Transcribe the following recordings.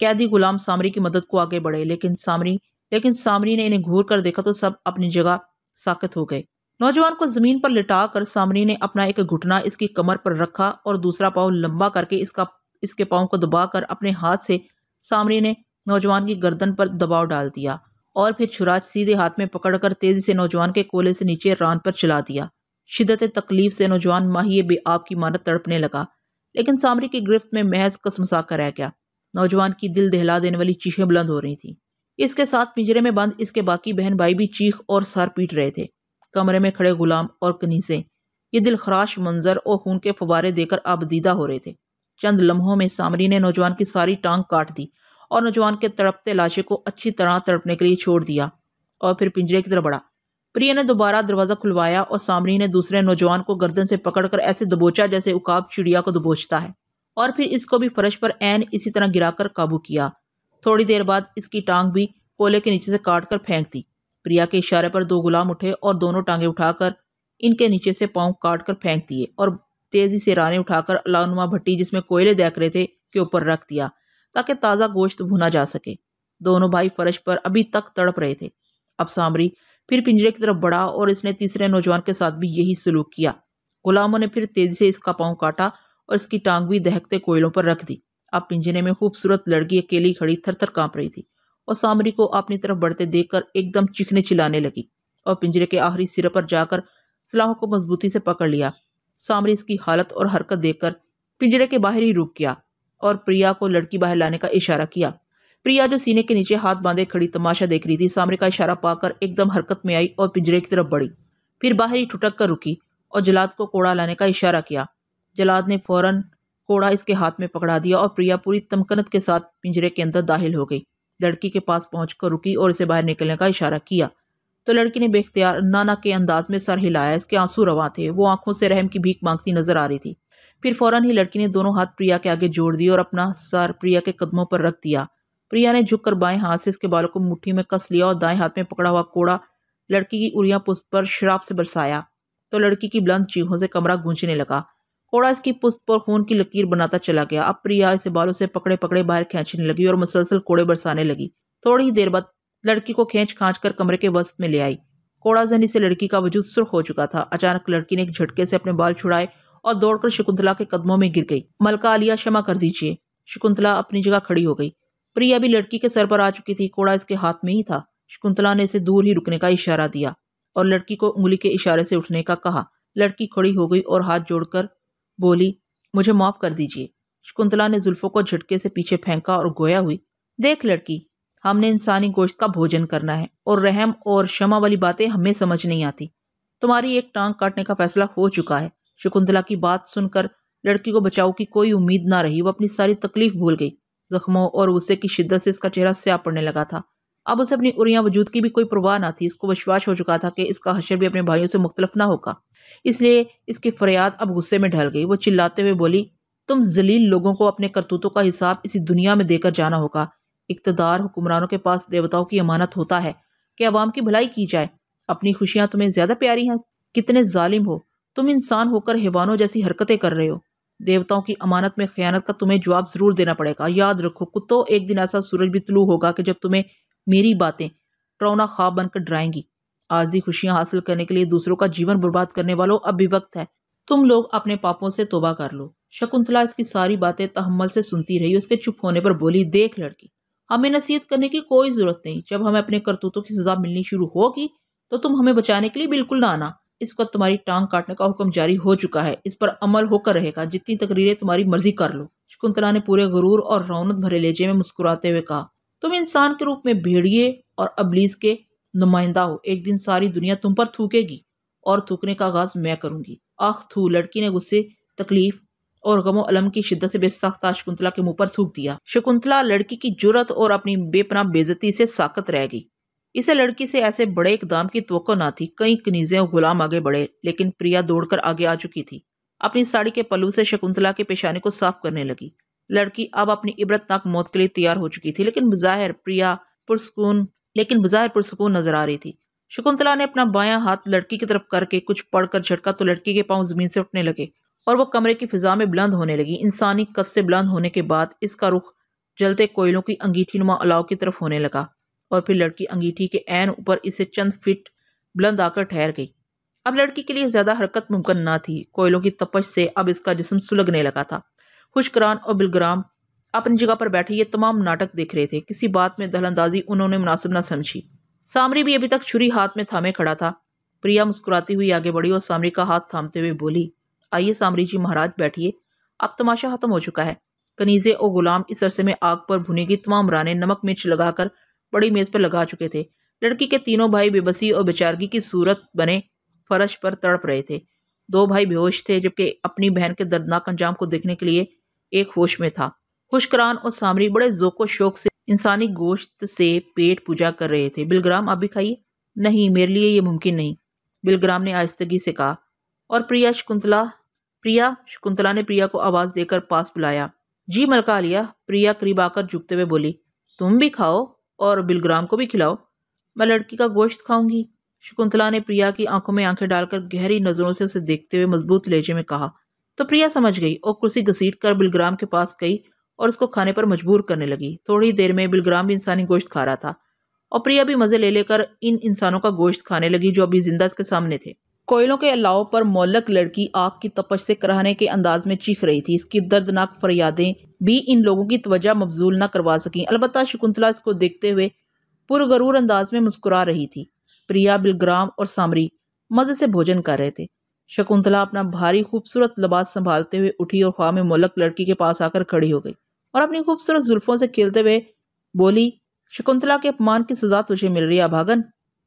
कैदी गुलाम सामरी की मदद को आगे बढ़े लेकिन सामरी लेकिन सामरी ने इन्हें घूर कर देखा तो सब अपनी जगह साकत हो गए नौजवान को जमीन पर लिटा कर सामरी ने अपना एक घुटना इसकी कमर पर रखा और दूसरा पाँव लंबा करके इसका इसके पाँव को दबाकर अपने हाथ से सामरी ने नौजवान की गर्दन पर दबाव डाल दिया और फिर छुराज सीधे हाथ में पकड़कर तेजी से नौजवान के कोले से नीचे रान पर चला दिया शिदत तकलीफ से नौजवान माहिए आप की मानत तड़पने लगा लेकिन सामरी की गिरफ्त में महज कसमसा कर रह गया नौजवान की दिल दहला देने वाली चीखें बुलंद हो रही थीं इसके साथ पिंजरे में बंद इसके बाकी बहन भाई भी चीख और सर पीट रहे थे कमरे में खड़े गुलाम और कनीसे ये दिलखराश मंजर और खून के फवारे देकर आबदीदा हो रहे थे चंद लम्हों में सामरी ने नौजवान की सारी टांग काट दी और नौजवान के तड़पते लाशे को अच्छी तरह तड़पने के लिए छोड़ दिया और फिर पिंजरे की तरफ बढ़ा प्रिय ने दोबारा दरवाज़ा खुलवाया और सामरी ने दूसरे नौजवान को गर्दन से पकड़कर ऐसे दबोचा जैसे उकाब चिड़िया को दबोचता है और फिर इसको भी फर्श पर एन इसी तरह गिराकर काबू किया थोड़ी देर बाद इसकी टांग भी कोले के नीचे से काट कर फेंक दी प्रिया के इशारे पर दो गुलाम उठे और दोनों टांगे उठाकर इनके नीचे से पाँव काट कर फेंक दिए और तेज़ी से राने उठाकर अलानुमा भट्टी जिसमें कोयले देख रहे थे के ऊपर रख दिया ताकि ताज़ा गोश्त भुना जा सके दोनों भाई फर्श पर अभी तक तड़प रहे थे अब सामरी फिर पिंजरे की तरफ बढ़ा और इसने तीसरे नौजवान के साथ भी यही सलूक किया गुलामों ने फिर तेज़ी से इसका पाँव काटा और इसकी टांग भी दहकते कोयलों पर रख दी अब पिंजरे में खूबसूरत लड़की अकेली खड़ी थर थर काँप रही थी और सामरी को अपनी तरफ बढ़ते देखकर एकदम चिखने चिल्लाने लगी और पिंजरे के आखिरी सिरे पर जाकर सलाहों को मजबूती से पकड़ लिया सामरी इसकी हालत और हरकत देखकर पिंजरे के बाहर ही रुक गया और प्रिया को लड़की बाहर लाने का इशारा किया प्रिया जो सीने के नीचे हाथ बांधे खड़ी तमाशा देख रही थी सामरी का इशारा पाकर एकदम हरकत में आई और पिंजरे की तरफ बढ़ी फिर बाहर ही ठुटक कर रुकी और जलाद को कोड़ा लाने का इशारा किया जलाद ने फौरन कोड़ा इसके हाथ में पकड़ा दिया और प्रिया पूरी तमकनत के साथ पिंजरे के अंदर दाखिल हो गई लड़की के पास पहुंचकर रुकी और इसे बाहर निकलने का इशारा किया तो लड़की ने बेख्तियार नाना के अंदाज में सर हिलाया इसके आंसू रवा थे वो आंखों से रहम की भीख मांगती नजर आ रही थी फिर फौरन ही लड़की ने दोनों हाथ प्रिया के आगे जोड़ दिए और अपना सर प्रिया के कदमों पर रख दिया प्रिया ने झुककर बाएं हाथ से इसके बालों को मुट्ठी में कस लिया और दाएं हाथ में पकड़ा हुआ कोड़ा लड़की की उड़िया पुष्प पर शराब से बरसाया तो लड़की की बुलंद चीहों से कमरा गूंजने लगा कोड़ा इसकी पुस्त पर खून की लकीर बनाता चला गया अब प्रिया इसे बालों से पकड़े पकड़े बाहर खींचने लगी और मुसलसल कोड़े बरसाने लगी थोड़ी ही देर बाद लड़की को खींच खाँच कर कमरे के वस्त में ले आई कोड़ा जहनी से लड़की का वजूद सुर्ख हो चुका था अचानक लड़की ने एक झटके से अपने बाल छुड़ाए और दौड़कर शकुंतला के कदमों में गिर गई मलका आलिया क्षमा कर दीजिए शकुंतला अपनी जगह खड़ी हो गई प्रिया भी लड़की के सर पर आ चुकी थी कोड़ा इसके हाथ में ही था शकुंतला ने इसे दूर ही रुकने का इशारा दिया और लड़की को उंगली के इशारे से उठने का कहा लड़की खड़ी हो गई और हाथ जोड़कर बोली मुझे माफ़ कर दीजिए शकुंतला ने जुल्फों को झटके से पीछे फेंका और गोया हुई देख लड़की हमने इंसानी गोश्त का भोजन करना है और रहम और क्षमा वाली बातें हमें समझ नहीं आती तुम्हारी एक टांग काटने का फैसला हो चुका है शकुंतला की बात सुनकर लड़की को बचाव की कोई उम्मीद ना रही वह अपनी सारी तकलीफ भूल गई जख्मों और गुस्से की शिद्दत से इसका चेहरा स्या पड़ने लगा था अब उसे अपनी उरिया वजूद की भी कोई परवाह ना थी इसको विश्वास हो चुका था कि इसका हशर भी अपने भाइयों से मुख्तलफ ना होगा इसलिए इसकी फरियाद अब गुस्से में ढल गई वो चिल्लाते हुए बोली तुम जलील लोगों को अपने करतूतों का हिसाब इसी दुनिया में देकर जाना होगा इकतदार हुक्मरानों के पास देवताओं की अमानत होता है कि आवाम की भलाई की जाए अपनी खुशियाँ तुम्हें ज़्यादा प्यारी हैं कितने ालिम हो तुम इंसान होकर हैवानों जैसी हरकतें कर रहे हो देवताओं की अमानत में खयानत का तुम्हें जवाब ज़रूर देना पड़ेगा याद रखो कुत्तो एक दिन ऐसा सूरज भी तलू होगा कि जब तुम्हें मेरी बातें ट्रौना ख्वाब बनकर डराएंगी आज खुशियां हासिल करने के लिए दूसरों का जीवन बर्बाद करने वालों अब भी वक्त है तुम लोग अपने पापों से तोबा कर लो शकुंतला इसकी सारी बातें तहमल से सुनती रही उसके चुप होने पर बोली देख लड़की हमें नसीहत करने की कोई ज़रूरत नहीं जब हमें अपने करतूतों की सज़ा मिलनी शुरू होगी तो तुम हमें बचाने के लिए बिल्कुल ना आना इस वक्त तुम्हारी टांग काटने का हुक्म जारी हो चुका है इस पर अमल होकर रहेगा जितनी तकरीरें तुम्हारी मर्जी कर लो शकुंतला ने पूरे गुरूर और रौनक भरे लेजे में मुस्कुराते हुए कहा तुम इंसान के रूप में भेड़िए और अबलीस के नुमाइंदा हो एक दिन सारी दुनिया तुम पर थूकेगी और थूकने का आगाज़ मैं करूँगी आख थू लड़की ने गुस्से तकलीफ और गमो अलम की शिद्दत से बेसाख्ता शकुंतला के मुंह पर थूक दिया शकुंतला लड़की की जुरत और अपनी बेपना बेजती से साकत रह गई इसे लड़की से ऐसे बड़े इकदाम की तो ना थी कई कनीजें और गुलाम आगे बढ़े लेकिन प्रिया दौड़कर आगे आ चुकी थी अपनी साड़ी के पलू से शकुंतला के पेशाने को साफ करने लगी लड़की अब अपनी इबरतनाक मौत के लिए तैयार हो चुकी थी लेकिन बज़ाहिर प्रिया पुरसकून लेकिन बज़ाहिर पुरसकून नजर आ रही थी शकुंतला ने अपना बायां हाथ लड़की की तरफ करके कुछ पढ़कर झटका तो लड़की के पांव ज़मीन से उठने लगे और वह कमरे की फिजा में बुलंद होने लगी इंसानी कद से बुलंद होने के बाद इसका रुख जलते कोयलों की अंगीठी नुमा अलाव की तरफ होने लगा और फिर लड़की अंगीठी के एन ऊपर इसे चंद फिट बुलंद आकर ठहर गई अब लड़की के लिए ज़्यादा हरकत मुमकिन ना थी कोयलों की तपश से अब इसका जिसम सुलगने लगा था खुशकरान और बिलग्राम अपनी जगह पर बैठे ये तमाम नाटक देख रहे थे किसी बात में दहलंदाजी उन्होंने मुनासिब न समझी सामरी भी अभी तक छुरी हाथ में थामे खड़ा था प्रिया मुस्कुराती हुई आगे बढ़ी और सामरी का हाथ थामते हुए बोली आइए सामरी जी महाराज बैठिए अब तमाशा खत्म हो चुका है कनीज़े और गुलाम इस अरसे में आग पर भुनी गई तमाम राने नमक मिर्च लगाकर बड़ी मेज़ पर लगा चुके थे लड़की के तीनों भाई बेबसी और बेचारगी की सूरत बने फर्श पर तड़प रहे थे दो भाई बेहोश थे जबकि अपनी बहन के दर्दनाक अंजाम को देखने के लिए एक होश में था खुशकरान और सामरी बड़े जोको शोक से इंसानी गोश्त से पेट पूजा कर रहे थे बिलग्राम आप भी खाइए नहीं मेरे लिए ये मुमकिन नहीं बिलग्राम ने आयस्तगी से कहा और प्रिया शकुंतला प्रिया शकुंतला ने प्रिया को आवाज़ देकर पास बुलाया जी मलका आलिया प्रिया करीब आकर झुकते हुए बोली तुम भी खाओ और बिलग्राम को भी खिलाओ मैं लड़की का गोश्त खाऊंगी शकुंतला ने प्रिया की आंखों में आंखें डालकर गहरी नज़रों से उसे देखते हुए मजबूत लहजे में कहा तो प्रिया समझ गई और कुर्सी घसीट कर बिलग्राम के पास गई और उसको खाने पर मजबूर करने लगी थोड़ी देर में बिलग्राम भी इंसानी गोश्त खा रहा था और प्रिया भी मज़े ले लेकर इन इंसानों का गोश्त खाने लगी जो अभी जिंदा इसके सामने थे कोयलों के अलाव पर मोलक लड़की आग की तपश से कराहने के अंदाज में चीख रही थी इसकी दर्दनाक फरियादें भी इन लोगों की तवज्जा मबजूल न करवा सकी अलबत् शकुंतला इसको देखते हुए पुरगरूर अंदाज में मुस्कुरा रही थी प्रिया बिलग्राम और सामरी मज़े से भोजन कर रहे थे शकुंतला अपना भारी खूबसूरत लबास संभालते हुए उठी और में मुलक लड़की के पास आकर खड़ी हो गई और अपनी खूबसूरत जुल्फों से खेलते हुए बोली शकुंतला के अपमान की सजा तुझे मिल रही है भागन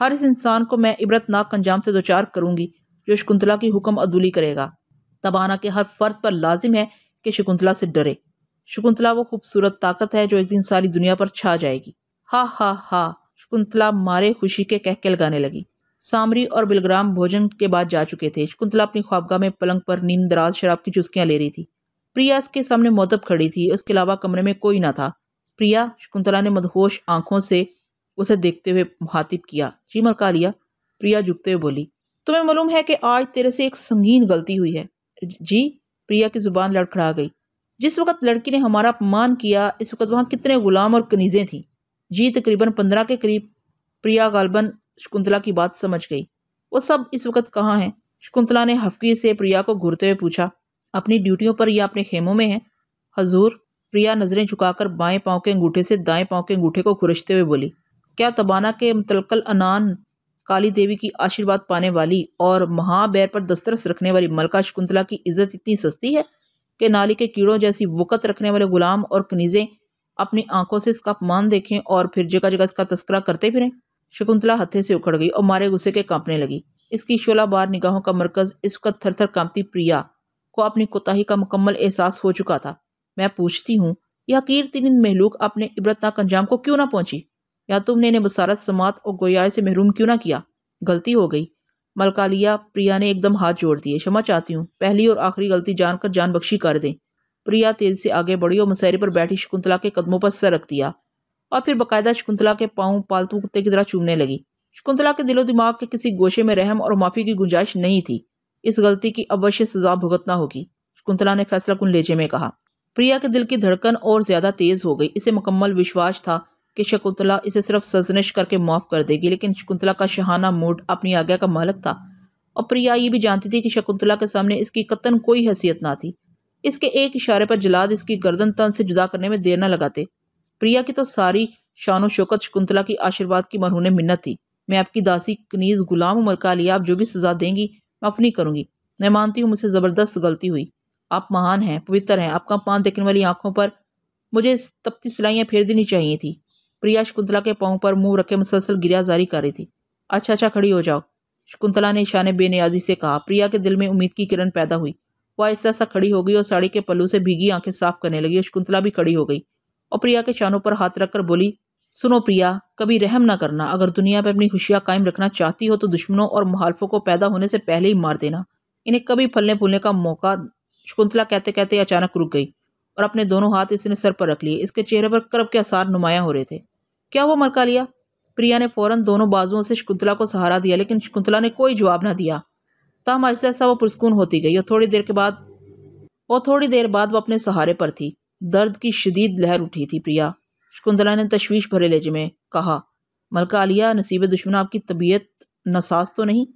हर इस इंसान को मैं इबरतनाक अंजाम से दोचार करूंगी जो शकुंतला की हुक्म अदूली करेगा तबाना के हर फर्द पर लाजिम है कि शकुंतला से डरे शकुंतला वो खूबसूरत ताकत है जो एक दिन सारी दुनिया पर छा जाएगी हा हा हा शकुंतला मारे खुशी के कहके लगाने लगी सामरी और बिलग्राम भोजन के बाद जा चुके थे शकुंतला अपनी ख्वाबगाह में पलंग पर नीम दराज शराब की चुस्कियाँ ले रही थी प्रिया इसके सामने मोतब खड़ी थी उसके अलावा कमरे में कोई ना था प्रिया शकुंतला ने मदहोश आंखों से उसे देखते हुए मुखातिब किया जी मरका लिया प्रिया झुकते हुए बोली तुम्हें मालूम है कि आज तेरे से एक संगीन गलती हुई है जी प्रिया की ज़ुबान लड़खड़ा गई जिस वक्त लड़की ने हमारा अपमान किया इस वक्त वहाँ कितने गुलाम और कनीज़ें थीं जी तकरीबन पंद्रह के करीब प्रिया गालबन शकुंतला की बात समझ गई वो सब इस वक्त कहाँ हैं शकुंतला ने हफकी से प्रिया को घूरते हुए पूछा अपनी ड्यूटियों पर या अपने खेमों में है हजूर प्रिया नज़रें झुकाकर बाएं पाँव के अंगूठे से दाएं पाँव के अंगूठे को खुरचते हुए बोली क्या तबाना के मुतलकल अनान काली देवी की आशीर्वाद पाने वाली और महाबैर पर दस्तरस रखने वाली मलका शकुंतला की इज्जत इतनी सस्ती है कि नाली के कीड़ों जैसी वक़त रखने वाले गुलाम और कनीज़ें अपनी आंखों से इसका अपमान देखें और फिर जगह जगह इसका तस्करा करते फिरें शकुंतला हथे से उखड़ गई और मारे गुस्से के कांपने लगी इसकी शोला बार निगाहों का मरकज इस वक्त थर थर कांपती प्रिया को अपनी कोताही का मुकम्मल एहसास हो चुका था मैं पूछती हूँ यह कीर तीन महलूक अपने इबरतनाक अंजाम को क्यों ना पहुंची या तुमने इन्हें बसारत समात और गोयाए से महरूम क्यों ना किया गलती हो गई मलकालिया प्रिया ने एकदम हाथ जोड़ दिए क्षमा चाहती हूँ पहली और आखिरी गलती जानकर जान बख्शी कर दें प्रिया तेज से आगे बढ़ी और मसैरे पर बैठी शकुंतला के कदमों पर सर रख दिया और फिर बाकायदा शकुंतला के पाँव पालतू कुत्ते की तरह चूमने लगी शकुंतला के दिलो दिमाग के किसी गोशे में रहम और माफ़ी की गुंजाइश नहीं थी इस गलती की अवश्य सजा भुगतना होगी शकुंतला ने फैसला कुन लेजे में कहा प्रिया के दिल की धड़कन और ज़्यादा तेज़ हो गई इसे मुकम्मल विश्वास था कि शकुंतला इसे सिर्फ सजनिश करके माफ़ कर देगी लेकिन शकुंतला का शहाना मूड अपनी आज्ञा का मालक था और प्रिया ये भी जानती थी कि शकुंतला के सामने इसकी कतन कोई हैसियत ना थी इसके एक इशारे पर जलाद इसकी गर्दन तन से जुदा करने में देर न लगाते प्रिया की तो सारी शान शौकत शकुंतला की आशीर्वाद की मरहूने मिन्नत थी मैं आपकी दासी कनीज गुलाम उमर का लिया आप जो भी सजा देंगी मैं अपनी करूँगी मैं मानती हूँ मुझसे ज़बरदस्त गलती हुई आप महान हैं पवित्र हैं आपका पान देखने वाली आंखों पर मुझे तपती सिलाइयाँ फेर देनी चाहिए थी प्रिया शकुंतला के पाँव पर मुंह रखे मुसलसल गिरा जारी कर रही थी अच्छा अच्छा खड़ी हो जाओ शकुंतला ने शान बेनियाजी से कहा प्रिया के दिल में उम्मीद की किरण पैदा हुई वह आहिस्ता ऐसा खड़ी हो गई और साड़ी के पल्लू से भीगी आंखें साफ करने लगी और शकुंतला भी खड़ी हो गई और प्रिया के शानों पर हाथ रखकर बोली सुनो प्रिया कभी रहम ना करना अगर दुनिया में अपनी खुशियाँ कायम रखना चाहती हो तो दुश्मनों और मुहालफों को पैदा होने से पहले ही मार देना इन्हें कभी फलने फूलने का मौका शकुंतला कहते कहते अचानक रुक गई और अपने दोनों हाथ इसने सर पर रख लिए इसके चेहरे पर कर्ब के आसार नुमाया हो रहे थे क्या वो मरका लिया प्रिया ने फौरन दोनों बाजुओं से शकुंतला को सहारा दिया लेकिन शकुंतला ने कोई जवाब ना दिया तहम आहिस्ता आहिस्ता वो पुरस्कून होती गई और थोड़ी देर के बाद और थोड़ी देर बाद वो अपने सहारे पर थी दर्द की शदीद लहर उठी थी प्रिया शकुंतला ने तशवीश भरे लहजे में कहा मलका आलिया नसीब दुश्मन आपकी तबीयत नसाज तो नहीं